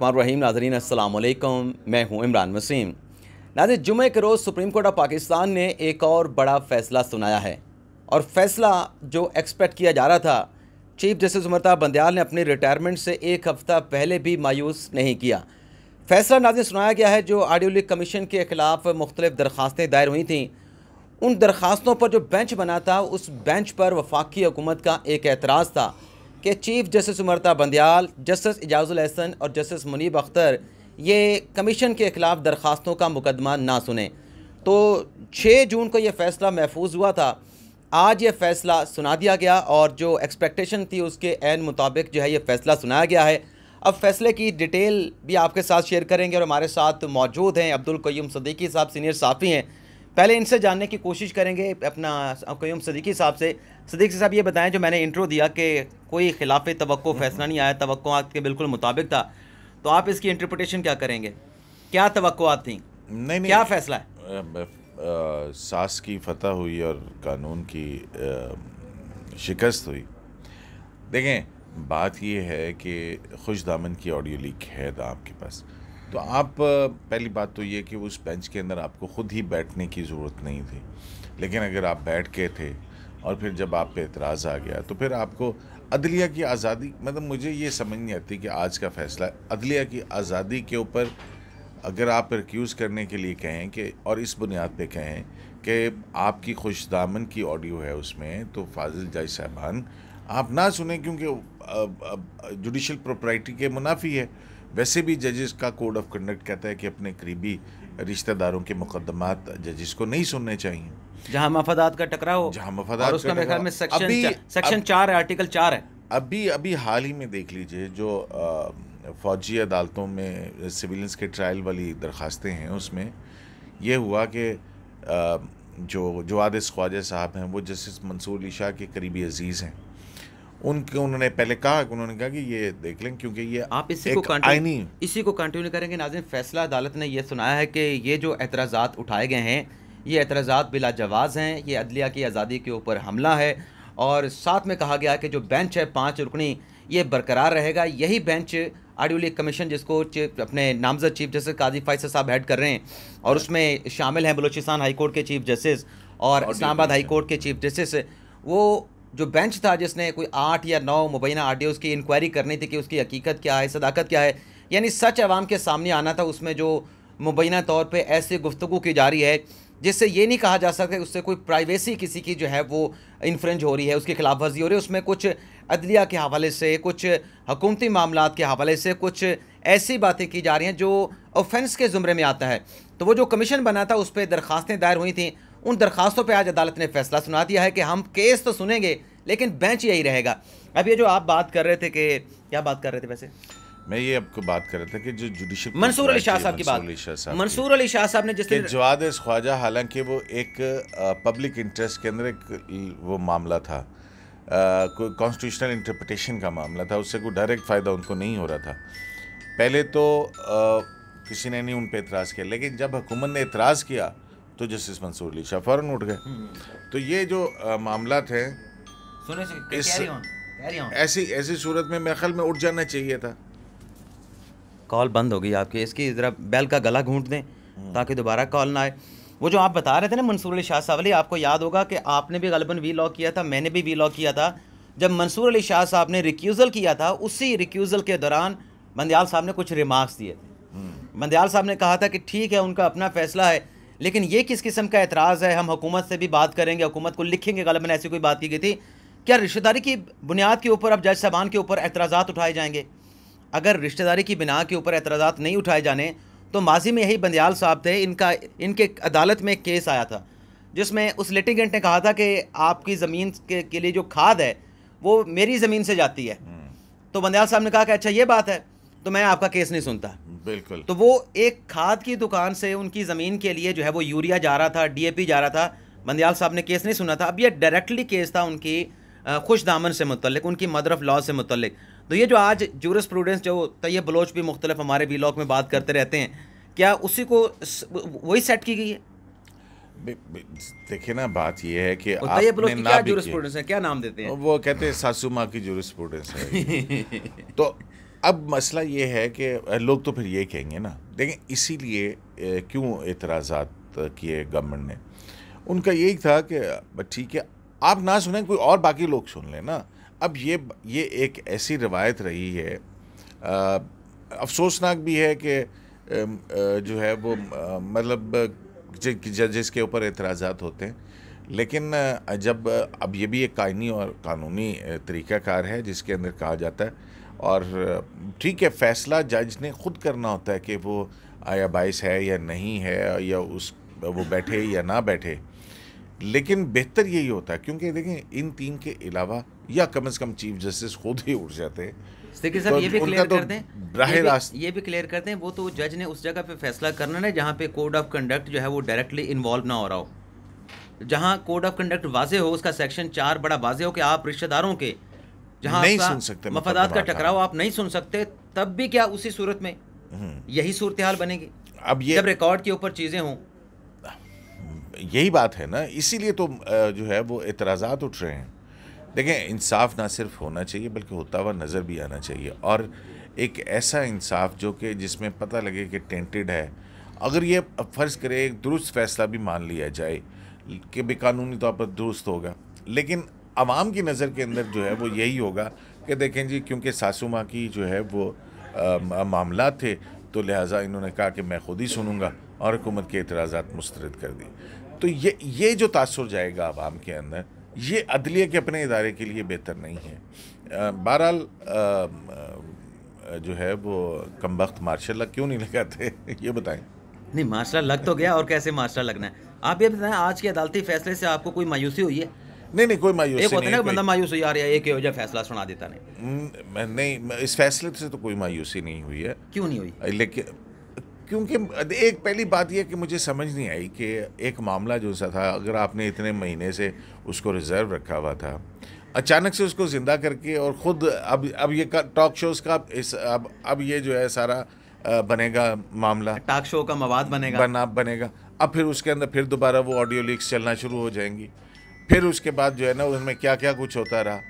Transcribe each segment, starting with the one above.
रहीम नाजरीन असल मैं हूं इमरान वसीम नाजिर जुमे के रोज़ सुप्रीम कोर्ट ऑफ पाकिस्तान ने एक और बड़ा फ़ैसला सुनाया है और फैसला जो एक्सपेक्ट किया जा रहा था चीफ जस्टिस उमरता बंदयाल ने अपने रिटायरमेंट से एक हफ़्ता पहले भी मायूस नहीं किया फैसला नाजिर सुनाया गया है जो आडियो कमीशन के ख़िलाफ़ मुख्तलिफ़ दरख्वास्तें दायर हुई थी उन दरख्वास्तों पर जो बेंच बना था उस बेंच पर वफाकी हुकूमत का एक एतराज़ था कि chief justice उमरता Bandial justice एजाजुल Ahsan और जस्टिस मुनीब अख्तर ये कमीशन के ख़िलाफ़ दरख्वास्तों का मुकदमा ना सुने तो छः जून को यह फ़ैसला महफूज हुआ था आज ये फ़ैसला सुना दिया गया और जो एक्सपेक्टेशन थी उसके एन मुताबिक जो है ये फ़ैसला सुनाया गया है अब फैसले की डिटेल भी आपके साथ शेयर करेंगे और हमारे साथ मौजूद हैं अब्दुल कयूम सदीकी साहब सीनियर साफ़ी हैं पहले इनसे जानने की कोशिश करेंगे अपना क्यूम सदीकी साहब से सदीकी साहब ये बताएं जो मैंने इंट्रो दिया कि कोई खिलाफ तो हम्म। फैसला नहीं आया तो के बिल्कुल मुताबिक था तो आप इसकी इंटरप्रटेशन क्या करेंगे क्या तो थी नहीं, क्या फैसला है सास की फतह हुई और कानून की शिकस्त हुई देखें बात यह है कि खुश दामन की ऑडियो लीक है आपके पास तो आप पहली बात तो ये कि उस बेंच के अंदर आपको खुद ही बैठने की ज़रूरत नहीं थी लेकिन अगर आप बैठ गए थे और फिर जब आप पे एतराज़ आ गया तो फिर आपको अदलिया की आज़ादी मतलब मुझे ये समझ नहीं आती कि आज का फैसला अदलिया की आज़ादी के ऊपर अगर आप रिक्यूज़ करने के लिए कहें कि और इस बुनियाद पे कहें कि आपकी खुश दामन की ऑडियो है उसमें तो फाजिल जाय साहबान आप ना सुने क्योंकि जुडिशल प्रोपर्टी के मुनाफी है वैसे भी जजेस का कोड ऑफ कंडक्ट कहता है कि अपने करीबी रिश्तेदारों के मुकदमात जजेस को नहीं सुनने चाहिए जहां मफादात का टकराव जहां मफादात उसका मेरे में सेक्शन अभी, चा, सेक्शन अब, चार है आर्टिकल चार है अभी अभी हाल ही में देख लीजिए जो फौजी अदालतों में सिविलियंस के ट्रायल वाली दरखास्तें हैं उसमें यह हुआ कि जो जवाद ख्वाजा साहब हैं वो जस्टिस मंसूर अली शाह के करीबी अजीज़ हैं उनके उन्होंने पहले कहा उन्होंने कहा कि ये देख लें क्योंकि ये आप इसी को कंटिन्यू इसी को कंटिन्यू करेंगे नाजिम फैसला अदालत ने यह सुनाया है कि ये जो एतराज़ा उठाए गए हैं ये एतराज़ा बिला जवाज़ हैं ये अदलिया की आज़ादी के ऊपर हमला है और साथ में कहा गया कि जो बेंच है पाँच रुकनी ये बरकरार रहेगा यही बेंच आडियोली कमीशन जिसको अपने नामजद चीफ जस्टिस काजी फैसल साहब हेड कर रहे हैं और उसमें शामिल हैं बलूचिस्तान हाईकोर्ट के चीफ जस्टिस और इस्लामाबाद हाईकोर्ट के चीफ जस्टिस वो जो बेंच था जिसने कोई आठ या नौ मुबैना आर की इंक्वायरी करनी थी कि उसकी हकीकत क्या है सदाकत क्या है यानी सच आवाम के सामने आना था उसमें जो मुबैना तौर पर ऐसी गुफ्तु की जा रही है जिससे ये नहीं कहा जा सकता उससे कोई प्राइवेसी किसी की जो है वो इन्फ्रेंज हो रही है उसकी खिलाफ वर्जी हो रही है उसमें कुछ अदलिया के हवाले से कुछ हकूमती मामला के हवाले से कुछ ऐसी बातें की जा रही हैं जो ऑफेंस के ज़ुमरे में आता है तो वो जो कमीशन बना था उस पर दरख्वास्तें दायर हुई थी उन दरखास्तों पर आज अदालत ने फैसला सुना दिया है कि हम केस तो सुनेंगे लेकिन बेंच यही रहेगा अब ये जो आप बात कर रहे थे कि क्या बात कर रहे थे वैसे मैं ये आपको बात कर रहा था कि जो जुडिशियल मंसूर अली शाह साहब की बात मंसूर अली शाह साहब ने जिसने जवाद ख्वाजा हालांकि वो एक पब्लिक इंटरेस्ट के अंदर एक वो मामला था कोई कॉन्स्टिट्यूशनल इंटरप्रटेशन का मामला था उससे कोई डायरेक्ट फ़ायदा उनको नहीं हो रहा था पहले तो आ, किसी ने नहीं उन पर एतराज़ किया लेकिन जब हुकूमत ने एतराज़ किया तो जस्टिस मंसूर अली शाह फ़ौरन उठ गए हम्म। तो ये जो मामला थे ऐसी ऐसी सूरत में मेरे में उठ जाना चाहिए था कॉल बंद हो गई आपकी इसकी ज़रा बैल का गला घूंट दें हम्म। ताकि दोबारा कॉल ना आए वो जो आप बता रहे थे ना मंसूर अली शाह साहब अली आपको याद होगा कि आपने भी गलबन वी लॉ किया था मैंने भी वी लॉ किया था जब मंसूर अली शाह साहब ने रिक्यूज़ल किया था उसी रिक्यूज़ल के दौरान मंदयाल साहब ने कुछ रिमार्क्स दिए थे हम्म। मंदयाल साहब ने कहा था कि ठीक है उनका अपना फैसला है लेकिन ये किस किस्म का एतराज़ है हम हुकूमत से भी बात करेंगे हुकूमत को लिखेंगे गलत मैंने ऐसी कोई बात की गई थी क्या रिश्तेदारी की बुनियाद के ऊपर अब जज साहबान के ऊपर एतराज़ा उठाए जाएंगे अगर रिश्तेदारी की बिना के ऊपर एतराज़ा नहीं उठाए जाने तो माजी में यही बंदयाल साहब थे इनका इनके अदालत में केस आया था जिसमें उस लिटिगेंट ने कहा था कि आपकी ज़मीन के, के लिए जो खाद है वो मेरी ज़मीन से जाती है हम्म। तो बंदयाल साहब ने कहा कि अच्छा ये बात है तो मैं आपका केस नहीं सुनता बिल्कुल तो वो एक खाद की दुकान से उनकी ज़मीन के लिए जो है वो यूरिया जा रहा था डीएपी जा रहा था मंदयाल साहब ने केस नहीं सुना था अब ये डायरेक्टली केस था उनकी खुश दामन से मुतलक उनकी मदर ऑफ़ लॉ से मुतल तो ये जो आज जूरस प्रूडेंस जो तैयब बलोच भी मुख्तलिफ हमारे वीलॉग में बात करते रहते हैं क्या उसी को वही सेट की गई है देखिए ना बात यह है कि आपने ना क्या, क्या नाम देते हैं वो कहते हैं सासू माँ की जूरिस्प्रूडेंस है तो अब मसला ये है कि लोग तो फिर ये कहेंगे ना देखें इसीलिए क्यों एतराज़ा किए गवर्नमेंट ने उनका यही था कि ठीक है आप ना सुने कोई और बाकी लोग सुन लें ना अब ये ये एक ऐसी रवायत रही है आ, अफसोसनाक भी है कि जो है वो मतलब जजेस के ऊपर एतराज होते हैं लेकिन जब अब ये भी एक कायनी और कानूनी तरीक़ाकार है जिसके अंदर कहा जाता है और ठीक है फैसला जज ने खुद करना होता है कि वो आया बाइस है या नहीं है या उस वो बैठे या ना बैठे लेकिन बेहतर यही होता है क्योंकि देखें इन तीन के अलावा या कम से कम चीफ जस्टिस खुद ही उठ जाते हैं देखिए सर तो ये भी क्लियर तो कर दें ये रास्त ये भी क्लियर कर दें वो तो जज ने उस जगह पे फैसला करना है जहाँ पे कोड ऑफ कंडक्ट जो है वो डायरेक्टली इन्वॉल्व ना हो रहा हो जहाँ कोड ऑफ कंडक्ट वाजे हो उसका सेक्शन चार बड़ा वाजे हो कि आप रिश्तेदारों के जहां नहीं सुन सकते मफादात का टकराव आप नहीं सुन सकते तब भी क्या उसी सूरत में हम्म। यही सूरत हाल बनेगी अब ये जब रिकॉर्ड के ऊपर चीज़ें हों यही बात है ना इसीलिए तो जो है वो एतराज़ात उठ रहे हैं देखें इंसाफ ना सिर्फ होना चाहिए बल्कि होता हुआ नज़र भी आना चाहिए और एक ऐसा इंसाफ जो कि जिसमें पता लगे कि टेंटेड है अगर ये फ़र्ज़ करे एक दुरुस्त फैसला भी मान लिया जाए कि बेकानूनी तौर पर दुरुस्त होगा लेकिन आवाम की नज़र के अंदर जो है वो यही होगा कि देखें जी क्योंकि सासू माँ की जो है वो मामला थे तो लिहाजा इन्होंने कहा कि मैं खुद ही सुनूंगा और हुकूमत के एतराज़ा मुस्तरद कर दिए तो ये ये जो तासर जाएगा आवाम के अंदर ये अदलिया के अपने इदारे के लिए बेहतर नहीं है बहरहाल जो है वो कम वक्त लग क्यों नहीं लगाते ये बताएं नहीं मार्शा लग तो गया और कैसे मार्शा लगना है आप ये बताएं आज के अदालती फैसले से आपको कोई मायूसी हुई है नहीं नहीं कोई मायूसी एक होता है बंदा मायूस यार या एक जाए फैसला सुना देता नहीं हम्म, नहीं इस फैसले से तो कोई मायूसी नहीं हुई है क्यों नहीं हुई लेकिन क्योंकि एक पहली बात यह कि मुझे समझ नहीं आई कि एक मामला जो सा था अगर आपने इतने महीने से उसको रिज़र्व रखा हुआ था अचानक से उसको ज़िंदा करके और ख़ुद अब अब ये टॉक शोज़ का इस अब अब ये जो है सारा बनेगा मामला टॉक शो का मवाद बनेगा बना बनेगा अब फिर उसके अंदर फिर दोबारा वो ऑडियो लीक्स चलना शुरू हो जाएंगी फिर उसके बाद जो है ना उसमें क्या क्या कुछ होता रहा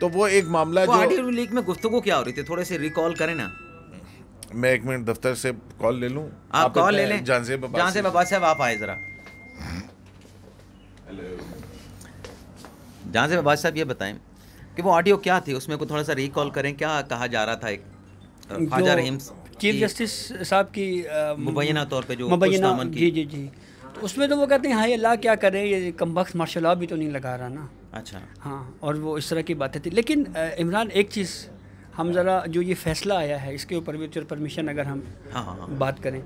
तो वो एक मामला वो जो लीग में गुफ्तु क्या हो रही थी थोड़े से रिकॉल करें ना मैं एक मिनट दफ्तर से कॉल ले लूँ आप कॉल ले लें जान से जान से बाबा साहब आप आए ज़रा जहाँ से बाबा साहब ये बताएं कि वो ऑडियो क्या थी उसमें को थोड़ा सा रिकॉल करें क्या कहा जा रहा था एक ख्वाजा रहीम चीफ जस्टिस साहब की मुबैना तौर पे जो मुबैना जी जी जी उसमें तो वो कहते हैं हाई अल्लाह क्या करें ये कम वक्त मार्शल भी तो नहीं लगा रहा ना अच्छा हाँ और वो इस तरह की बातें थी लेकिन इमरान एक चीज़ हम ज़रा जो ये फैसला आया है इसके ऊपर भी परमिशन अगर हम हाँ, हाँ, हाँ। बात करें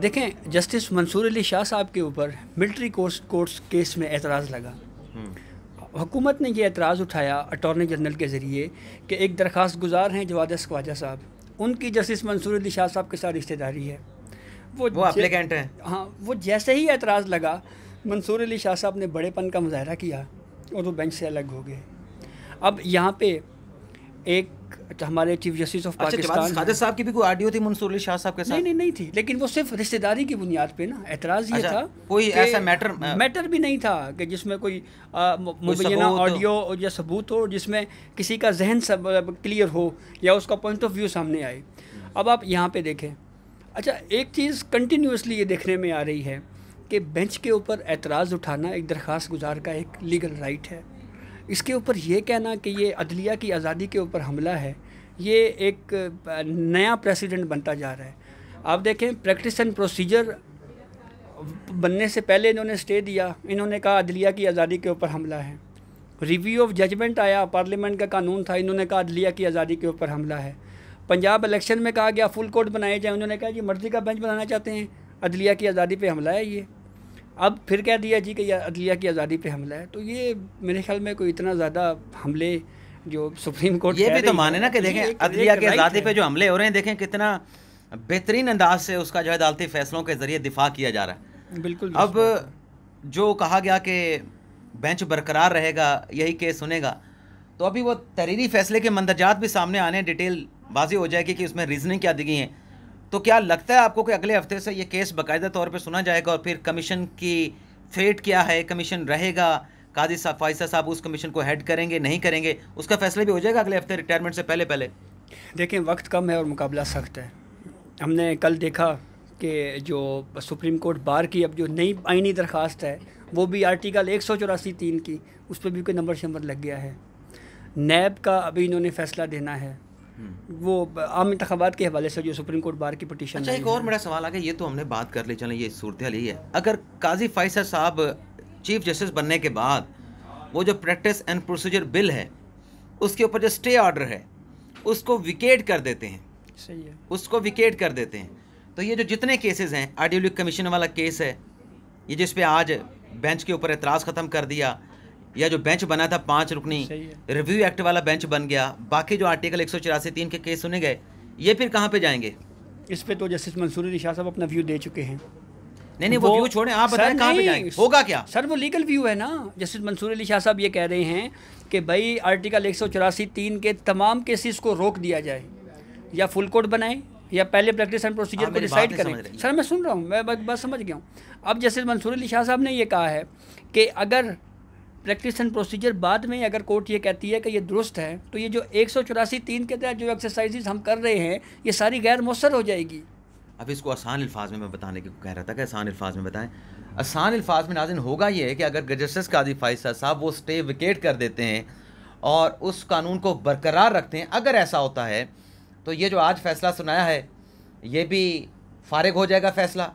देखें जस्टिस मंसूर अली शाह साहब के ऊपर मिल्ट्री कोर्स कोर्स केस में एतराज़ लगा हम्म। हुकूमत ने यह एतराज़ उठाया अटॉर्नी जनरल के ज़रिए कि एक दरख्वास्त गुजार हैं जवाद ख्वाजा साहब उनकी जस्टिस मंसूर अली शाह साहब के साथ रिश्तेदारी है वो वो एप्लीकेंट हैं हाँ वो जैसे ही एतराज़ लगा मंसूर अली शाह साहब ने बड़ेपन का मुजाहरा किया और वो बेंच से अलग हो गए अब यहाँ पे एक अच्छा, हमारे चीफ जस्टिस ऑफ पाकिस्तान खादर साहब की भी कोई आडियो थी मंसूर अली शाह साहब के साथ नहीं नहीं नहीं थी लेकिन वो सिर्फ रिश्तेदारी की बुनियाद पे ना एतराज़ ये अच्छा, था कोई ऐसा मैटर मैटर भी नहीं था कि जिसमें कोई मुबैना ऑडियो या सबूत हो जिसमें किसी का जहन सब क्लियर हो या उसका पॉइंट ऑफ व्यू सामने आए अब आप यहाँ पे देखें अच्छा एक चीज़ कंटिन्यूसली ये देखने में आ रही है कि बेंच के ऊपर एतराज़ उठाना एक दरख्वास्त गुजार का एक लीगल राइट है इसके ऊपर ये कहना कि ये अदलिया की आज़ादी के ऊपर हमला है ये एक नया प्रेसिडेंट बनता जा रहा है आप देखें प्रैक्टिस एंड प्रोसीजर बनने से पहले इन्होंने स्टे दिया इन्होंने कहा अदलिया की आज़ादी के ऊपर हमला है रिव्यू ऑफ जजमेंट आया पार्लियामेंट का कानून था इन्होंने कहा अदलिया की आज़ादी के ऊपर हमला है पंजाब इलेक्शन में कहा गया फुल कोर्ट बनाए जाए उन्होंने कहा जी मर्जी का बेंच बनाना चाहते हैं अदलिया की आज़ादी पे हमला है ये अब फिर कह दिया जी कि अदलिया की आज़ादी पे हमला है तो ये मेरे ख्याल में कोई इतना ज़्यादा हमले जो सुप्रीम कोर्ट ये भी तो माने ना कि देखें अदलिया की आज़ादी पर जो हमले हो रहे हैं देखें कितना बेहतरीन अंदाज से उसका जो है अदालती फैसलों के ज़रिए दिफा किया जा रहा है बिल्कुल अब जो कहा गया कि बेंच बरकरार रहेगा यही केस सुनेगा तो अभी वो तहरीरी फैसले के मंदरजात भी सामने आने डिटेल बाजी हो जाएगी कि उसमें रीजनिंग क्या दी गई है तो क्या लगता है आपको कि अगले हफ्ते से ये केस बाकायदा तौर पर सुना जाएगा और फिर कमीशन की फेट क्या है कमीशन रहेगा काजी साहब फाइसा साहब उस कमीशन को हेड करेंगे नहीं करेंगे उसका फैसला भी हो जाएगा अगले हफ्ते रिटायरमेंट से पहले पहले देखिए वक्त कम है और मुकाबला सख्त है हमने कल देखा कि जो सुप्रीम कोर्ट बार की अब जो नई आइनी दरख्वास्त है वो भी आर्टिकल एक सौ चौरासी तीन की उस पर भी कोई नंबर शंबर लग गया है नैब का अभी इन्होंने फैसला देना है वो आम इंतबात के हवाले से जो सुप्रीम कोर्ट बार की पटिशन अच्छा एक और मेरा सवाल आ गया ये तो हमने बात कर ली चलें ये सूरत ही है अगर काजी फ़ाइसर साहब चीफ जस्टिस बनने के बाद वो जो प्रैक्टिस एंड प्रोसीजर बिल है उसके ऊपर जो स्टे ऑर्डर है उसको विकेट कर देते हैं सही है उसको विकेट कर देते हैं तो ये जो जितने केसेस हैं डब्ल्यू कमीशन वाला केस है ये जिस पे आज बेंच के ऊपर एतराज़ ख़त्म कर दिया या जो बेंच बना था पांच रुकनी रिव्यू एक्ट वाला बेंच बन गया बाकी जो आर्टिकल एक सौ चौरासी तीन के केस सुने गए ये फिर कहाँ पे जाएंगे इस पे तो जस्टिस मंसूरी निशा साहब अपना व्यू दे चुके हैं नहीं नहीं वो, वो व्यू छोड़े आप बताएं कहाँ पे जाएंगे होगा क्या सर वो लीगल व्यू है ना जस्टिस मंसूर अली शाह साहब ये कह रहे हैं कि भाई आर्टिकल एक तीन के तमाम केसेस को रोक दिया जाए या फुल कोर्ट बनाए या पहले प्रैक्टिस एंड प्रोसीजर को डिसाइड करें सर मैं सुन रहा हूँ मैं बस समझ गया हूँ अब जस्टिस मंसूर अली शाह साहब ने ये कहा है कि अगर प्रैक्टिस एंड प्रोसीजर बाद में अगर कोर्ट ये कहती है कि ये दुरुस्त है तो ये जो एक सौ चौरासी तीन के तहत जो एक्सरसाइजेज हम कर रहे हैं ये सारी गैर मौसर हो जाएगी अब इसको आसान अल्फाज में मैं बताने की कह रहा था कि आसान अल्फाज में बताएं आसान अल्फाज में नाजिन होगा ये कि अगर जस्टिस काजी फाइसा साहब वो स्टे विकेट कर देते हैं और उस कानून को बरकरार रखते हैं अगर ऐसा होता है तो ये जो आज फैसला सुनाया है ये भी फारग हो जाएगा फैसला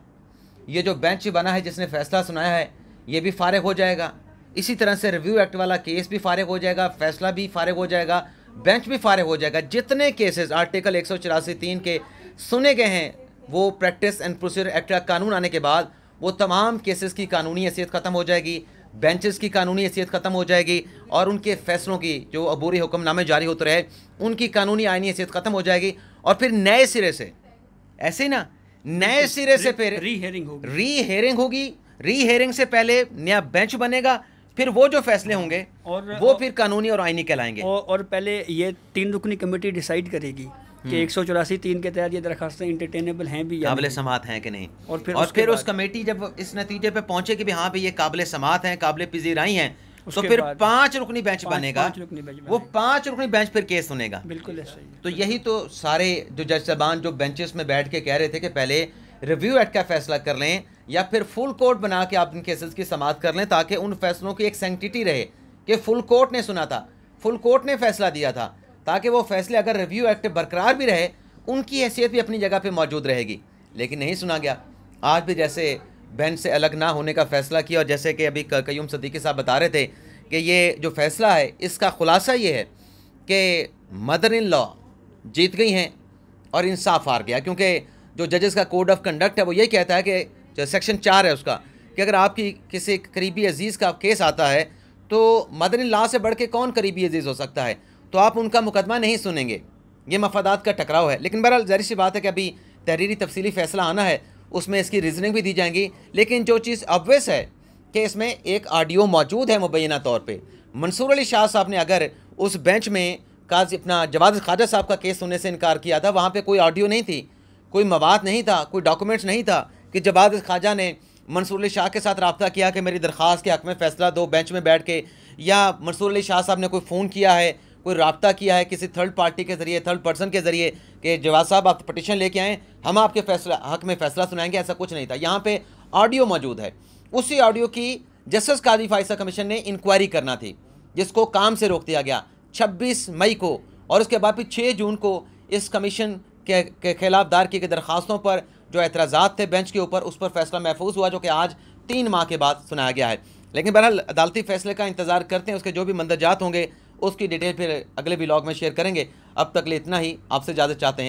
ये जो बेंच बना है जिसने फैसला सुनाया है ये भी फारग हो जाएगा इसी तरह से रिव्यू एक्ट वाला केस भी फारिग हो जाएगा फैसला भी फारिग हो जाएगा बेंच भी फारिग हो जाएगा जितने केसेस आर्टिकल एक तीन के सुने गए हैं वो प्रैक्टिस एंड प्रोसीजर एक्ट का कानून आने के बाद वो तमाम केसेस की कानूनी हैसियत ख़त्म हो जाएगी बेंचेस की कानूनी हैसियत ख़त्म हो जाएगी और उनके फैसलों की जो अबूरी हुक्मनामे जारी होते रहे उनकी कानूनी आइनी हैसियत ख़त्म हो जाएगी और फिर नए सिरे से ऐसे ही ना नए सिरे से फिर री होगी री हेयरिंग होगी री हेयरिंग से पहले नया बेंच बनेगा फिर वो जो फैसले होंगे और वो और, फिर कानूनी और आइनी कहलाएंगे और, और पहले ये तीन रुकनी कमेटी डिसाइड करेगी कि हम्म। एक सौ चौरासी तीन के तहत ये दरखास्तें इंटरटेनेबल हैं भी काबिल समात हैं कि नहीं और फिर और फिर उस कमेटी जब इस नतीजे पे पहुंचे कि भी हाँ भाई ये काबिल समात हैं काबिल पजीराई हैं तो फिर पांच रुकनी बेंच बनेगा वो पांच रुकनी बेंच फिर केस सुनेगा बिल्कुल तो यही तो सारे जो जज साहबान जो बेंचेस में बैठ के कह रहे थे कि पहले रिव्यू एक्ट का फैसला कर लें या फिर फुल कोर्ट बना के आप इन केसेस की समाप्त कर लें ताकि उन फैसलों की एक सेंटिटी रहे कि फुल कोर्ट ने सुना था फुल कोर्ट ने फैसला दिया था ताकि वो फैसले अगर रिव्यू एक्ट बरकरार भी रहे उनकी हैसियत भी अपनी जगह पर मौजूद रहेगी लेकिन नहीं सुना गया आज भी जैसे बेंच से अलग ना होने का फैसला किया और जैसे कि अभी कयूम सदीकी साहब बता रहे थे कि ये जो फैसला है इसका ख़ुलासा ये है कि मदर इन लॉ जीत गई हैं और इंसाफ हार गया क्योंकि जो जजेस का कोड ऑफ कंडक्ट है वो ये कहता है कि जो सेक्शन चार है उसका कि अगर आपकी किसी करीबी अजीज़ का केस आता है तो मदनी ला से बढ़ के कौन करीबी अजीज़ हो सकता है तो आप उनका मुकदमा नहीं सुनेंगे ये मफादात का टकराव है लेकिन बहरहाल जहरी सी बात है कि अभी तहरीरी तफसीली फैसला आना है उसमें इसकी रीजनिंग भी दी जाएंगी लेकिन जो चीज़ ऑबवियस है कि इसमें एक आडियो मौजूद है मुबैना तौर पर मंसूर अली शाह साहब ने अगर उस बेंच में काज अपना जवाद ख्वाजा साहब का केस सुनने से इनकार किया था वहाँ पर कोई ऑडियो नहीं थी कोई मवाद नहीं था कोई डॉक्यूमेंट्स नहीं था कि जवाद ख्वाजा ने मंसूर अली शाह के साथ रबता किया कि मेरी दरख्वास के हक में फ़ैसला दो बेंच में बैठ के या मंसूर अली शाह साहब ने कोई फ़ोन किया है कोई रबता किया है किसी थर्ड पार्टी के ज़रिए थर्ड पर्सन के ज़रिए कि जवाब साहब आप पटिशन लेके आएँ हम आपके फैसला हक में फ़ैसला सुनाएंगे ऐसा कुछ नहीं था यहाँ पर ऑडियो मौजूद है उसी ऑडियो की जस्टिस कादी फायसा कमीशन ने इंक्वायरी करना थी जिसको काम से रोक दिया गया 26 मई को और उसके बाद फिर 6 जून को इस कमीशन के, के खिलाफ दायर की गई दरखास्तों पर जो एतराज़ा थे बेंच के ऊपर उस पर फैसला महफूज हुआ जो कि आज तीन माह के बाद सुनाया गया है लेकिन बहरहाल अदालती फैसले का इंतज़ार करते हैं उसके जो भी मंदरजात होंगे उसकी डिटेल फिर अगले ब्लॉग में शेयर करेंगे अब तक लिए इतना ही आपसे इजाज़त चाहते हैं